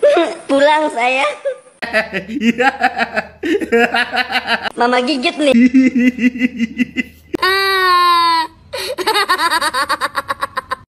Pulang saya. Iya. Mama gigit nih.